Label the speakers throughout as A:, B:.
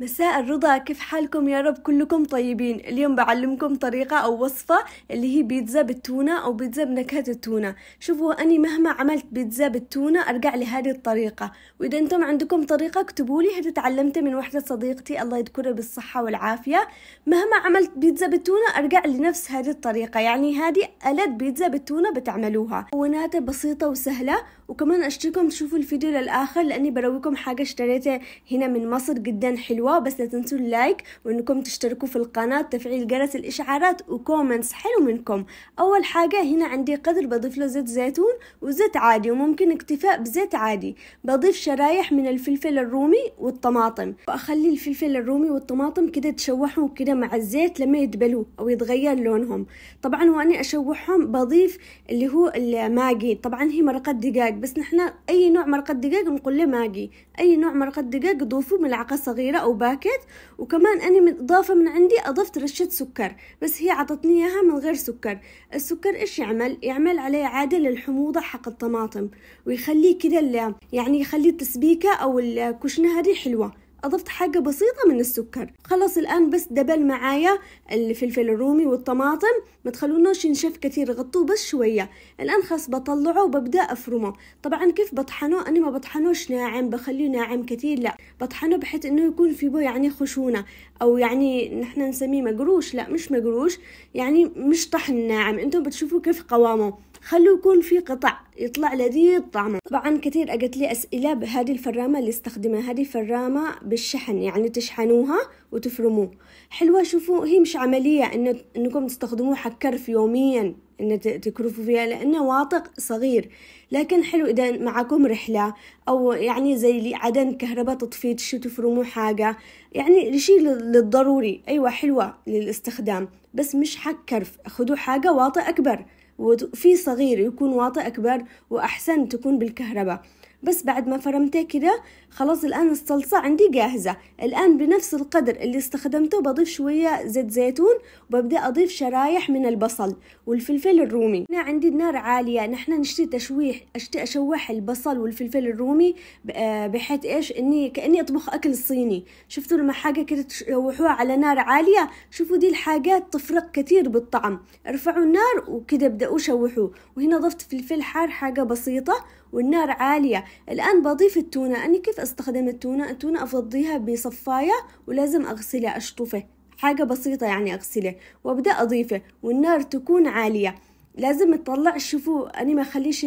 A: مساء الرضا كيف حالكم يا رب كلكم طيبين اليوم بعلمكم طريقة أو وصفة اللي هي بيتزا بالتونة أو بيتزا بنكهة التونة شوفوا أني مهما عملت بيتزا بالتونة أرجع لهذه الطريقة وإذا أنتم عندكم طريقة اكتبوا لي هذا تعلمته من وحدة صديقتي الله يذكرها بالصحة والعافية مهما عملت بيتزا بالتونة أرجع لنفس هذه الطريقة يعني هذه ألد بيتزا بالتونة بتعملوها مكوناتها بسيطة وسهلة وكمان أشترككم تشوفوا الفيديو للآخر لأني برويكم حاجة اشتريتها هنا من مصر جدا حلوة حلوة بس لا تنسوا اللايك وانكم تشتركوا في القناة تفعيل جرس الاشعارات وكومنتس حلو منكم اول حاجة هنا عندي قدر بضيف له زيت زيتون وزيت عادي وممكن اكتفاء بزيت عادي بضيف شرايح من الفلفل الرومي والطماطم واخلي الفلفل الرومي والطماطم كده تشوحوا كده مع الزيت لما يدبلوا او يتغير لونهم طبعا واني اشوحهم بضيف اللي هو الماجي طبعا هي مرقة دجاج بس نحنا اي نوع مرقة دجاج نقول له ماجي أي نوع مرقه دقيق ضيفوا ملعقة صغيرة أو باكت وكمان أنا من إضافة من عندي أضفت رشة سكر بس هي عطتني إياها من غير سكر السكر إيش يعمل؟ يعمل عليه عادة للحموضة حق الطماطم ويخليه كذا يعني يخليه التسبيكة أو الكشنة هذه حلوة أضفت حاجة بسيطة من السكر خلاص الآن بس دبل معايا الفلفل الرومي والطماطم ما تخلونوش ينشف كثير غطوه بس شوية الآن خلاص بطلعه وببدأ أفرمه طبعا كيف بطحنه أنا ما بطحنوش ناعم بخليه ناعم كثير لا بطحنه بحيث إنه يكون في بو يعني خشونة أو يعني نحن نسميه مقروش لا مش مقروش يعني مش طحن ناعم أنتم بتشوفوا كيف قوامه خلوه يكون في قطع يطلع لذيذ طعمه طبعا كثير اجت لي اسئله بهذه الفرامه اللي استخدمها هذه فرامه بالشحن يعني تشحنوها وتفرموه حلوه شوفوا هي مش عمليه إن انكم تستخدموه كرف يوميا ان تكرفوا فيها لانه واطق صغير لكن حلو اذا معكم رحله او يعني زي عدن كهرباء تطفي تشو تفرموا حاجه يعني شيء للضروري ايوه حلوه للاستخدام بس مش حق كرف خذوا حاجه واطي اكبر وفي صغير يكون واطي أكبر وأحسن تكون بالكهرباء بس بعد ما فرمته كده خلاص الآن الصلصة عندي جاهزة الآن بنفس القدر اللي استخدمته بضيف شوية زيت زيتون وببدأ أضيف شرايح من البصل والفلفل الرومي هنا عندي النار عالية نحن نشتي تشويح أشتي أشوح البصل والفلفل الرومي آه، بحيث إيش إني كأني أطبخ أكل صيني شفتوا لما حاجة كده تشوحوها على نار عالية شوفوا دي الحاجات تفرق كثير بالطعم ارفعوا النار وكده ابدأوا شوحوه وهنا ضفت فلفل حار حاجة بسيطة والنار عالية الآن بضيف التونة أنا كيف أستخدم التونة التونة أفضيها بصفاية ولازم أغسلها أشطفه حاجة بسيطة يعني أغسله وأبدأ أضيفه والنار تكون عالية لازم تطلع شوفوا أنا ما خليش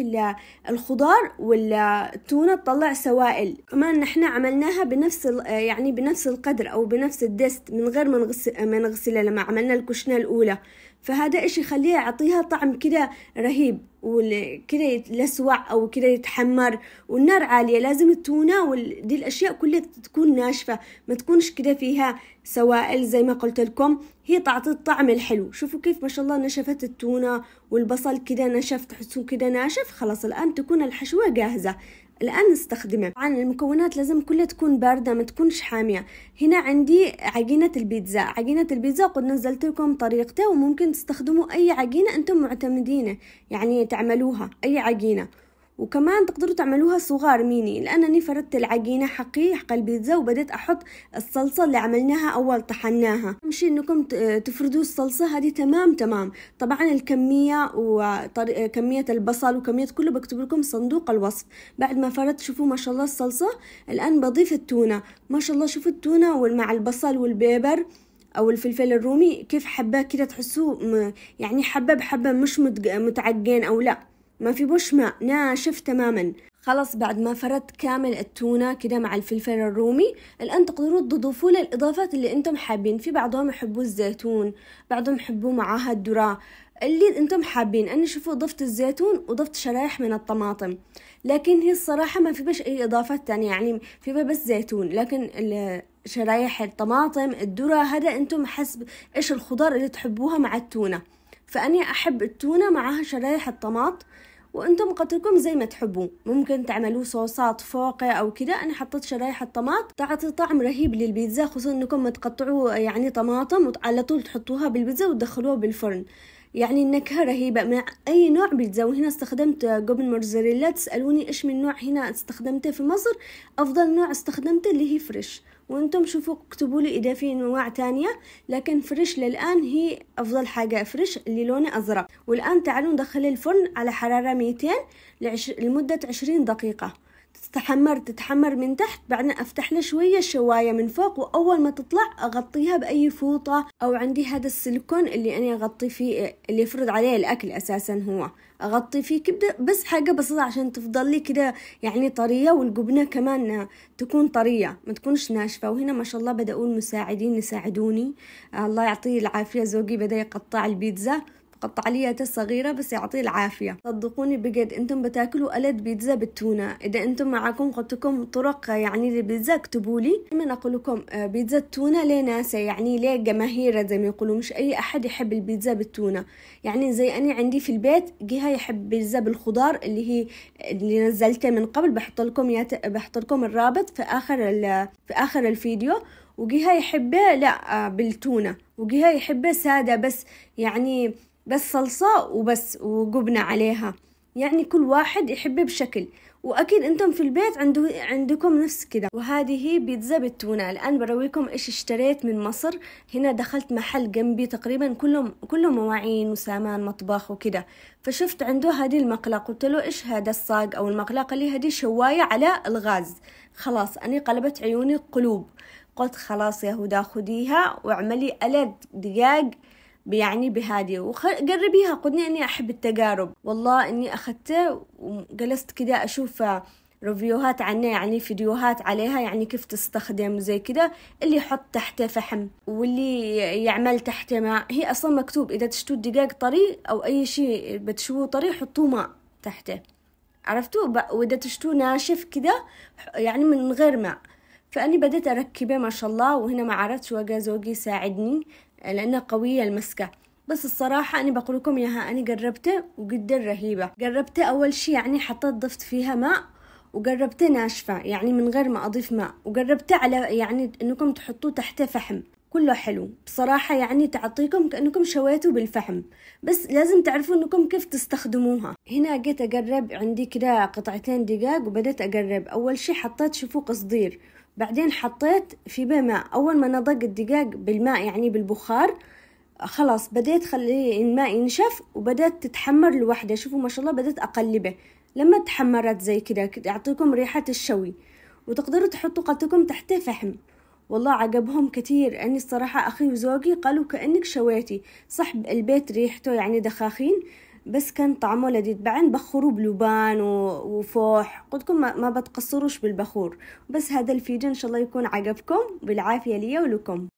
A: الخضار والتونة تطلع سوائل كمان نحن عملناها بنفس يعني بنفس القدر أو بنفس الدست من غير ما نغسل ما نغسلها لما عملنا الكشنة الأولى فهذا إشي يخليه يعطيها طعم كده رهيب وكذا يلسوع او كذا يتحمر والنار عاليه لازم التونه ودي الاشياء كلها تكون ناشفه ما تكونش كذا فيها سوائل زي ما قلت لكم هي تعطي الطعم الحلو شوفوا كيف ما شاء الله نشفت التونه والبصل كذا نشف تحسون كذا ناشف خلاص الان تكون الحشوه جاهزه الآن نستخدمه طبعا المكونات لازم كلها تكون باردة ما تكونش حامية هنا عندي عجينة البيتزا عجينة البيتزا قد نزلت لكم طريقته وممكن تستخدموا أي عجينة أنتم معتمدينه يعني تعملوها أي عجينة وكمان تقدروا تعملوها صغار ميني لأنني فردت العجينة حقي حق البيتزا وبدأت أحط الصلصة اللي عملناها أول طحناها أهم شيء أنكم تفردوا الصلصة هذه تمام تمام طبعا الكمية وكمية البصل وكمية كله بكتب لكم صندوق الوصف بعد ما فردت شوفوا ما شاء الله الصلصة الآن بضيف التونة ما شاء الله شوفوا التونة مع البصل والبيبر او الفلفل الرومي كيف حباه كده تحسوه يعني حبه بحبه مش متعجن او لا ما في بوش ماء ناشف تماما خلاص بعد ما فردت كامل التونة كده مع الفلفل الرومي الآن تقدروا تضيفوا له الإضافات اللي أنتم حابين في بعضهم يحبوا الزيتون بعضهم يحبوا معاها الذرة اللي أنتم حابين أنا شوفوا ضفت الزيتون وضفت شرايح من الطماطم لكن هي الصراحة ما في بش أي إضافات تانية يعني في بس زيتون لكن شرايح الطماطم الذرة هذا أنتم حسب إيش الخضار اللي تحبوها مع التونة فأني أحب التونة معها شرايح الطماط وانتم قدركم زي ما تحبوا ممكن تعملوا صوصات فوقه او كده انا حطيت شرايح الطماط تعطي طعم رهيب للبيتزا خصوصا انكم تقطعوا يعني طماطم وعلى طول تحطوها بالبيتزا وتدخلوها بالفرن يعني النكهة رهيبة مع أي نوع بيتزا وهنا استخدمت جبن موتزاريلا تسألوني إيش من نوع هنا استخدمته في مصر أفضل نوع استخدمته اللي هي فريش وانتم شوفوا اكتبوا لي اذا في انواع تانية لكن فريش للان هي افضل حاجة فريش اللي لونه ازرق والان تعالوا ندخل الفرن على حرارة 200 لمدة 20 دقيقة تتحمر تتحمر من تحت بعدين أفتح له شوية الشواية من فوق وأول ما تطلع أغطيها بأي فوطة أو عندي هذا السيليكون اللي أنا أغطي فيه اللي يفرض عليه الأكل أساسا هو أغطي فيه كبدة بس حاجة بسيطة عشان تفضل لي كده يعني طرية والجبنة كمان تكون طرية ما تكونش ناشفة وهنا ما شاء الله بدأوا المساعدين يساعدوني الله يعطيه العافية زوجي بدأ يقطع البيتزا قطع الياته صغيرة بس يعطيه العافية صدقوني بجد انتم بتاكلوا ألد بيتزا بالتونة اذا انتم معكم قلتكم طرق يعني للبيتزا اكتبوا لي دايما اقول لكم آه، بيتزا التونة ليه ناسة يعني ليه جماهيرة زي ما يقولوا مش اي احد يحب البيتزا بالتونة يعني زي انا عندي في البيت جهة يحب بيتزا بالخضار اللي هي اللي نزلته من قبل بحط لكم يات... بحط لكم الرابط في اخر ال... في اخر الفيديو وجهة يحبه لا آه، بالتونة وجهة يحبه سادة بس يعني بس صلصة وبس وجبنة عليها يعني كل واحد يحبه بشكل واكيد انتم في البيت عنده عندكم نفس كده وهذه هي بيتزا بالتونه الان برويكم ايش اشتريت من مصر هنا دخلت محل جنبي تقريبا كلهم كلهم مواعين وسامان مطبخ وكده فشفت عنده هذه المقله قلت له ايش هذا الصاج او المقله قال لي هذه شوايه على الغاز خلاص انا قلبت عيوني قلوب قلت خلاص يا هدى خديها واعملي ألد دجاج بيعني بهادي وقربيها قدني اني احب التجارب والله اني اخذته وجلست كده اشوف ريفيوهات عنها يعني فيديوهات عليها يعني كيف تستخدم زي كده اللي يحط تحته فحم واللي يعمل تحته ماء هي اصلا مكتوب اذا تشتوا الدجاج طري او اي شيء بتشوه طري حطوه ماء تحته عرفتوا واذا تشتوه ناشف كده يعني من غير ماء فأني بدأت أركبه ما شاء الله وهنا ما عرفتش وقع زوجي ساعدني آه، لأنها قوية المسكة بس الصراحة أنا بقول لكم إياها أنا جربته وجدا رهيبة جربته أول شي يعني حطيت ضفت فيها ماء وجربته ناشفة يعني من غير ما أضيف ماء وجربته على يعني أنكم تحطوه تحته فحم كله حلو بصراحة يعني تعطيكم كأنكم شويتوا بالفحم بس لازم تعرفوا أنكم كيف تستخدموها هنا جيت أقرب عندي كده قطعتين دقاق وبدأت أقرب أول شي حطيت شوفوا قصدير بعدين حطيت في بيه ماء أول ما نضج الدقاق بالماء يعني بالبخار خلاص بديت خليه الماء ينشف وبدأت تتحمر لوحده شوفوا ما شاء الله بدأت أقلبه لما تحمرت زي كذا يعطيكم ريحة الشوي وتقدروا تحطوا قطكم تحت فحم والله عجبهم كثير أني الصراحة أخي وزوجي قالوا كأنك شويتي صح البيت ريحته يعني دخاخين بس كان طعمه لذيذ بعدين بخروه بلبان وفوح قلت ما, ما بتقصروش بالبخور بس هذا الفيديو ان شاء الله يكون عجبكم بالعافيه ليا ولكم